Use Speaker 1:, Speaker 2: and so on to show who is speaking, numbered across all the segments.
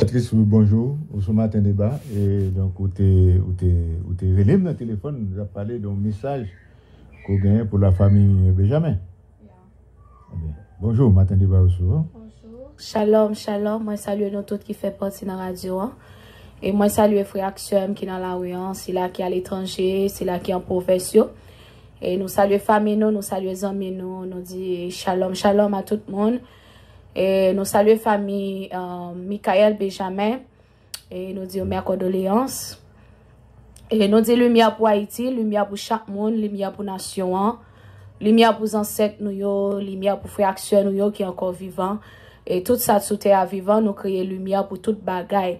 Speaker 1: Patrice, bonjour. Ce matin débat, et donc, où t'es relibre dans le téléphone, vous avez parlé d'un message qu'on gagné pour la famille Benjamin. Yeah. Eh bonjour, matin débat, Bonjour. Shalom, shalom. Moi, saluer nous tous qui fait partie dans la radio. Hein. Et moi, saluer frère Axum qui est dans la rue, hein? c'est là qui est à l'étranger, c'est là qui est en profession. Et nous saluer famille, nous, nous saluer amis, nous, nous disons shalom, shalom à tout le monde. E nou salye fami euh, Mikael Benjamin. E nou diyo mè kodoleans. E nou diye lumiè pou Haiti, lumiè pou chak moun, lumiè pou nasyon an. Lumiè pou zansèk nou yo, lumiè pou fwe aksyon nou yo ki ankon vivan. E tout sa soute a vivan nou kreye lumiè pou tout bagay.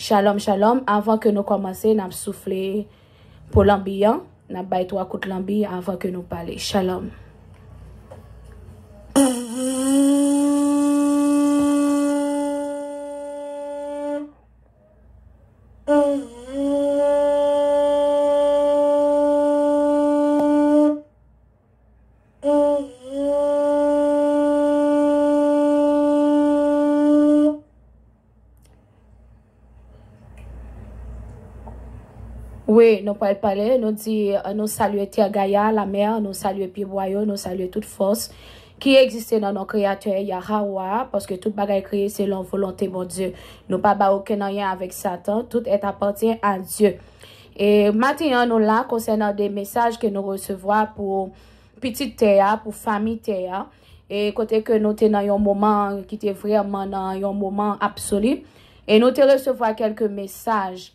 Speaker 1: Shalom, shalom. Avant ke nou komanse, nam souffle pou lambiyan. Nam bayt wakout lambiyan avant ke nou pale. Shalom. nou pou el pale, nou salue Tia Gaia, la mer, nou salue Piwayo, nou salue tout fons ki egziste nan nou kreatur e Yahawa paske tout bagay kreye se lon volonte bon Diyo. Nou pa ba ouke nan yon avek Satan, tout et apantye an Diyo. E matin yon nou la konsen nan de mesaj ke nou resevoa pou piti Tia, pou fami Tia, e kote ke nou te nan yon mouman ki te vreman nan yon mouman absolip e nou te resevoa kelke mesaj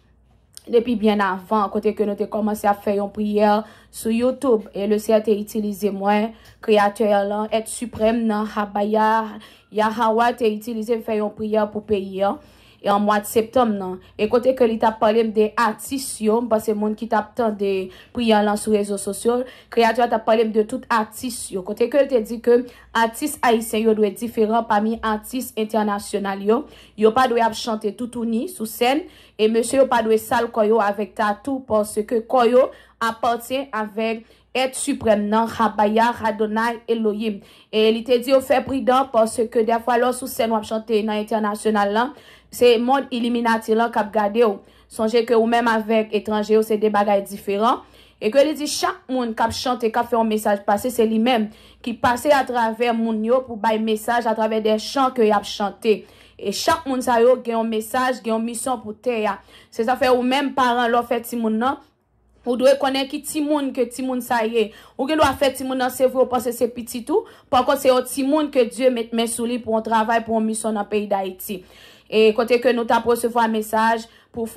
Speaker 1: Depi bien avan, kote ke nou te komanse a fè yon priyè sou Youtube, e le se te itilize mwen, kreatèr lan, et suprèm nan, habayar, ya hawa te itilize fè yon priyè pou peyè. E an mwad septem nan. E kote ke li ta pwolem de artis yo. Mba se moun ki ta pwolem de priyan lan sou rezo sosyon. Kreator ta pwolem de tout artis yo. Kote ke li te di ke artis aisen yo dwe diferan pwami artis internasyonal yo. Yo pa dwe ap chante toutouni sou sen. E mwese yo pa dwe sal koyo avèk ta tout pwase ke koyo apote avèk. Et suprèm nan, kha baya, kha donay, Elohim. Et li te di yo fè pridan porsè ke defwa lò sou sè nou ap chante nan internasyonal lan, se moun iliminati lan kap gade yo. Sonje ke ou mèm avèk etranje yo, se debaga e diferan. Et ke li di chak moun kap chante, kap fè yon mesaj pase, se li mèm, ki pase atraver moun yo pou baye mesaj atraver de chan ke yon ap chante. Et chak moun sa yo gen yon mesaj, gen yon misyon pou te ya. Se sa fè ou mèm paran lò fè ti moun nan, Ou dwe konen ki ti moun ke ti moun sa ye. Ou gen lwa fe ti moun nan sevo ou panse sepi ti tou. Pan kon se yo ti moun ke Diyo men souli pou an travay pou an misyon nan peyi da iti. E kote ke nou ta prosevo an mesaj pou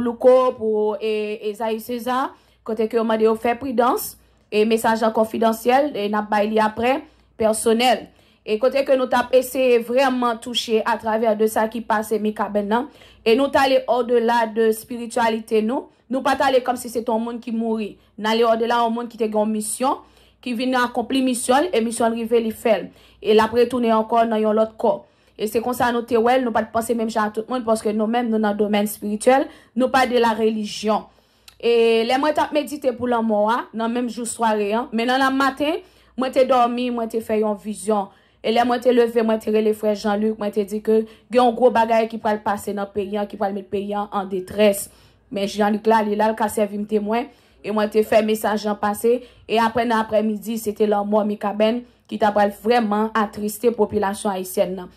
Speaker 1: Louko, e, pou Ezae e Seza. Kote ke oman deyo fe pridans, e mesaj an konfidansyel, e nap bay li apre, personel. E kote ke nou ta pe se vreman touche a traver de sa ki pase mi kaben nan. E nou ta le ou de la de spiritualite nou. Nou pa ta le kom se se ton moun ki mouri. Nan le ou de la ou moun ki te gen mission. Ki vini akompli mission. E mission rive li fel. E la pre toune ankor nan yon lot kor. E se konsan nou te wel. Nou pa te pense menm chan tout moun. Poske nou menm nou nan domen spiritual. Nou pa de la religion. E le mwen tap medite pou lan moua. Nan menm jou soare. Menan lan maten. Mwen te dormi. Mwen te feyon vizyon. E lè mwen te leve, mwen tire le fwè Jean-Luc, mwen te di ke gen yon gro bagay ki pral pase nan peyan, ki pral met peyan an detres. Men Jean-Luc lè, lè lè lè kase vim te mwen, e mwen te fè mesajan pase, e apren apren midi, se te lè mwen mi kaben ki tabal vreman atristè popilasyon Haitien nan.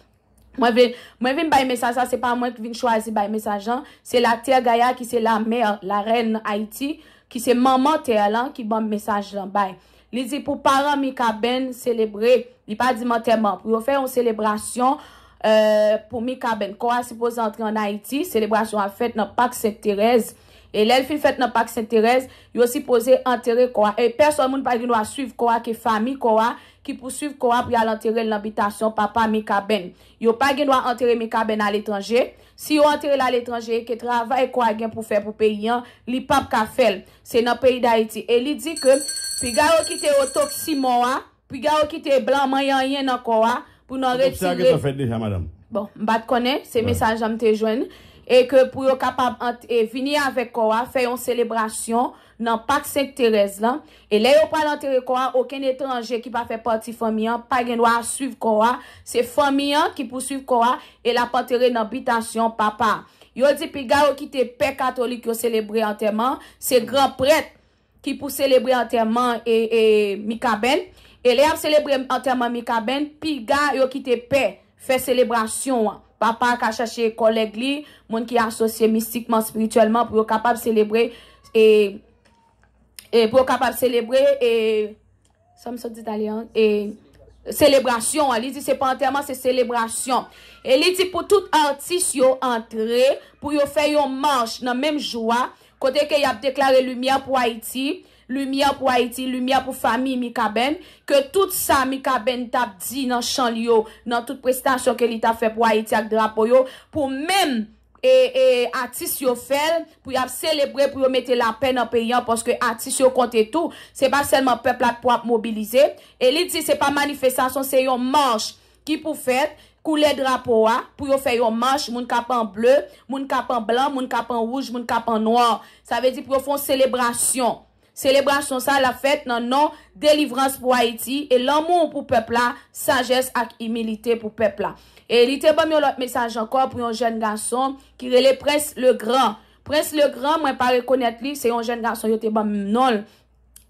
Speaker 1: Mwen vim bay mesajan, se pa mwen vim chwazi bay mesajan, se lakte gaya ki se la mè, la ren Haiti, ki se maman te alan ki mwen mesajan bay. Li di pou paran mi kaben Selebrer Li pa di man teman Pou yo fe yon selebrasyon euh, Pou mi kaben Kowa se pose antre an Haiti Selebrasyon an fet nan Pak St. Therese E lel fi fet nan Pak St. Therese Yo se pose antre kowa E person moun pa genwa suv kowa Ki fami kowa Ki pou suv kowa Pou ya lantere l'ambitasyon Papa mi kaben Yo pa genwa antre mi kaben al etranje Si yo antre la al etranje Ke travay kowa gen pou fe pou peyan Li pap ka fel Se nan peyi da Haiti E li di kem Pi ga ou ki te otok si mou a, pi ga ou ki te blan man yon yon nan kou a, pou nan retire... Mbate konen, se mesaj jom te jwen, e ke pou yo kapab e vini avèk kou a, fè yon selebrasyon nan Pak Saint Therese lan, e lè yo palantere kou a, oken etranje ki pa fè pati fòmian, pa genwa a suif kou a, se fòmian ki pou suif kou a, e la patire nan bitasyon papa. Yo di pi ga ou ki te pe katolik yo selebré anterman, se gran pret ki pou celebre anterman mikaben, e le ap celebre anterman mikaben, pil ga yo ki te pe, fe celebrasyon, pa pa ka chache koleg li, moun ki asosye mistikman, spirituelman, pou yo kapab celebre, e pou yo kapab celebre, e celebrasyon, li di se panterman se celebrasyon, e li di pou tout antis yo entre, pou yo fe yon manj nan menm jwa, Kote ke yap deklare lumiye pou Haiti, lumiye pou Haiti, lumiye pou fami Mikaben, ke tout sa Mikaben tap di nan chanl yo, nan tout prestasyon ke li tap fe pou Haiti ak drapo yo, pou men e, e, atis yo fel, pou yap celebre pou yo mette la pen apen yon, poske atis yo konte tou, se ba selman peplak pou ap mobilize. E li di se pa manifestasyon se yon manj ki pou fet, pou yo fè yon manj, moun kap an bleu, moun kap an blan, moun kap an wouj, moun kap an nouan. Sa ve di pou yo fon selebrasyon. Selebrasyon sa la fèt nan nan, delivrans pou Haiti, e laman pou pepla, sages ak imilite pou pepla. E li te ban myon lot mesaj ankor pou yon jen gason, ki rele pres le gran. Pres le gran, mwen pa rekonet li, se yon jen gason yo te ban mnol,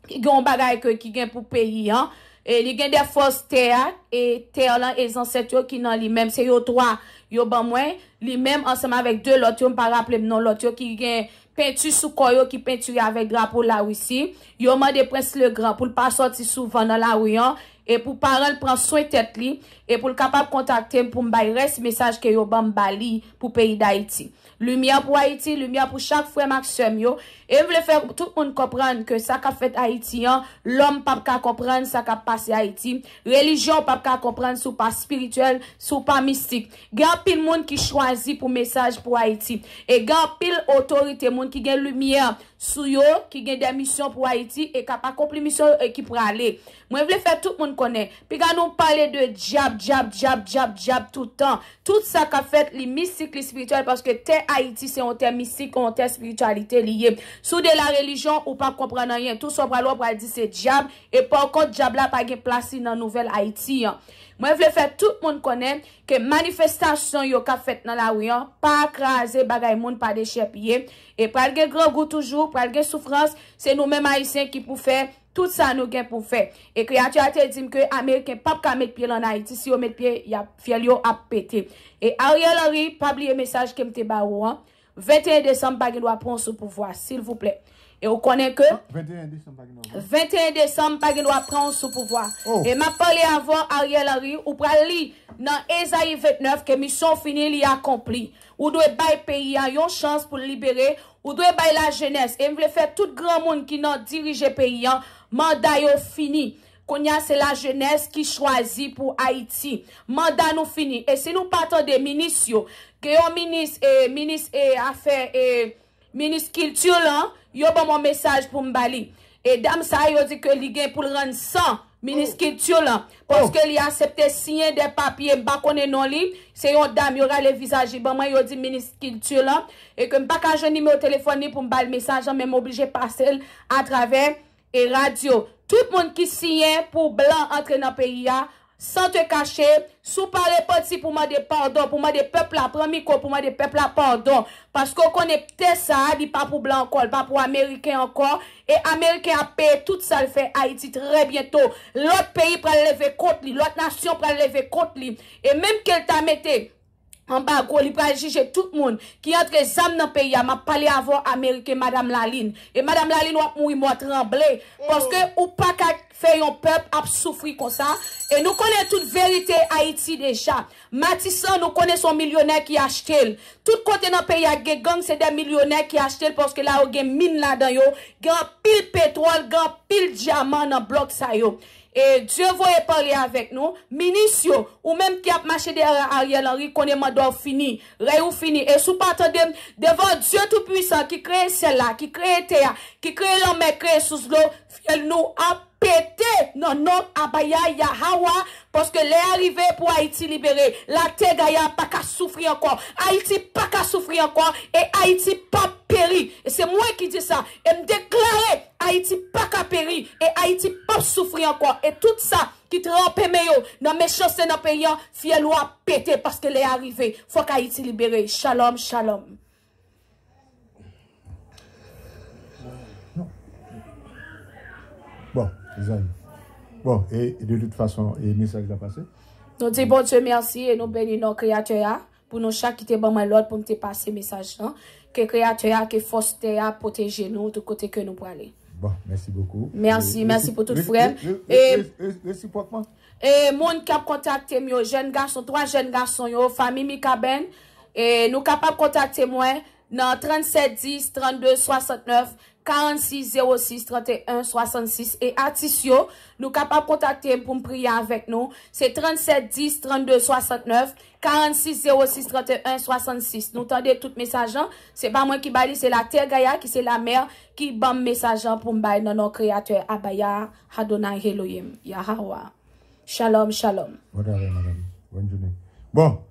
Speaker 1: ki gen yon bagay ke ki gen pou peyi an. E li gen de fos teak e te alan e zanset yo ki nan li menm se yo 3 yo ban mwen, li menm ansenman vek 2 lot yo mpa rapple mnon lot yo ki gen pintu sou koyo ki pintu ya vek grapo la wisi. Yo man depres le gran pou l pa sorti souvan nan la wiyon e pou paran l pran sou etet li e pou l kapap kontakte m pou mbayre se mesaj ke yo ban mbali pou peyi da iti. Lumya pou Haiti, lumya pou chak fwe maksem yo. E vle fè tout moun kopran ke sa ka fèt Haiti yo, lom pap ka kopran sa ka pase Haiti. Relijyon pap ka kopran sou pa spirituel, sou pa mistik. Gapil moun ki chwazi pou mesaj pou Haiti. E gapil otorite moun ki gen lumya sou yo, ki gen den misyon pou Haiti e ka pa komplimisyon e ki prale. Mwen vle fè tout moun konen. Pi kan nou pale de jab, jab, jab, jab, jab toutan. Tout sa ka fèt li mistik, li spirituel, paske te Aiti se yon termistik, yon term spiritualite liye. Sou de la relijon ou pa komprenan yon, tout sou pralou pral di se diab, e pa ankon diab la pa ge plasi nan nouvel Aiti yon. Mwen vle fè tout moun konen, ke manifestasyon yon ka fèt nan la ou yon, pa akraze bagay moun pa de chèp yon, e pral ge grogou toujou, pral ge soufrans, se nou men maïsien ki pou fè, Tout sa nou gen pou fè. E kriyatou atè di mke Ameriken pap ka met pye lan hait. Disi yo met pye, fè li yo ap pète. E Ariel Ari, pabliye mesaj kem te barou an. 21 Desem bagin wap prons sou pouvoa, s'il vous plè. E ou konen ke? 21 Desem bagin wap prons sou pouvoa. E ma palè avon Ariel Ari, ou pral li nan Ezaïe 29, ke misyon fini li akompli. Ou dwe bay peyi an, yon chans pou libere. Ou dwe bay la jenès. E mwle fè tout gran moun ki nan dirije peyi an, Manda yo fini, konya se la jenese ki chwazi pou Haiti. Manda nou fini, e se nou paton de minis yo, ke yo minis, e, eh, minis, e, eh, afe, e, eh, minis kiltyo lan, yo bon moun mesaj pou mbali. E dam sa yo di ke li gen pou rande san, minis kiltyo oh. lan, poske oh. li asepte sinye de papye, bako ne non li, se yo dam, bon, yo re le vizaje, bon man yo di minis kiltyo lan, e ke mbak ajoni mè o telefoni pou mbali mesaj, an mè m'oblije pasel a travèr, E radyo, tout moun ki siyen pou blan antre nan peyi ya, san te kache, sou pale pati pou man de pandon, pou man de pepl la promiko, pou man de pepl la pandon, pasko konen pte sa, li pa pou blan ankon, li pa pou Ameriken ankon, e Ameriken apè, tout sa le fè, a yi di tre bieto, lot peyi preleve kont li, lot nasyon preleve kont li, e menm ke lta mette, An ba gwo li prajije tout moun ki y entre zam nan peya ma pale avon Amerike Madame Laline. E Madame Laline wap mou y mou atremble. Poske ou pa kak feyon pep ap soufri konsa. E nou konen tout verite Haiti deja. Matisa nou konen son milyoner ki y ashtel. Tout kote nan peya ge gang se den milyoner ki y ashtel poske la ou gen min la dan yo. Gan pil petwal, gan pil jaman nan blok sa yo. Je voye parli avek nou, minisyon, ou menm ki ap mache de ari alan, rikone mada ou fini, re ou fini, e sou patan dem, devan je tou pwisan ki kreye sel la, ki kreye teya, ki kreye lome, kreye souzlo, El nou apete nan nou abaya Yahawa. Poske le arive pou Haiti libere. La te gaya pa ka soufri ankon. Haiti pa ka soufri ankon. E Haiti pa peri. E se mwen ki di sa. E m deklare Haiti pa ka peri. E Haiti pa soufri ankon. E tout sa ki te rampeme yo. Nan me chose nan peri yo. Fie lou apete. Poske le arive. Fok Haiti libere. Shalom, shalom. Bon, e de lout fason, e misèk da pase? Nou di bonche, mersi, e nou bèni nou kreatè ya, pou nou chak ki te banman lòt pou mte pase misèk lan, ke kreatè ya, ke fòstè ya, poteje nou, bon, tout kote ke nou pralè. Bon, mersi beaucoup. Mersi, mersi pou tout frèm. Mersi pou akman. E moun ki ap kontakte myo, jen gason, dwa jen gason yo, fami mi kaben, nou kap ap kontakte mwen, nan 37-10, 32-69, 46 06 31 66 et Atisio, nous capable contacter pour prier avec nous. C'est 37 10 32 69 46 06 31 66. Nous tendez tout message. C'est pas moi qui bali, c'est la terre Gaïa qui c'est la mer qui bam message pour me bailler nos créateurs Abaya Hadonai Elohim Yahawa. Shalom, shalom. Bon.